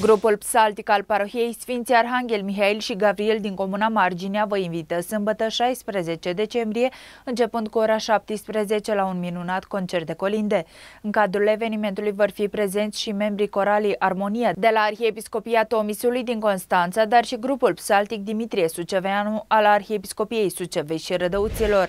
Grupul psaltic al parohiei Sfinții Arhanghel Mihail și Gabriel din comuna Marginea vă invită sâmbătă 16 decembrie, începând cu ora 17 la un minunat concert de colinde. În cadrul evenimentului vor fi prezenți și membrii coralii Armonia de la Arhiepiscopia Tomisului din Constanța, dar și grupul psaltic Dimitrie Suceveanu al Arhiepiscopiei Sucevei și Rădăuților.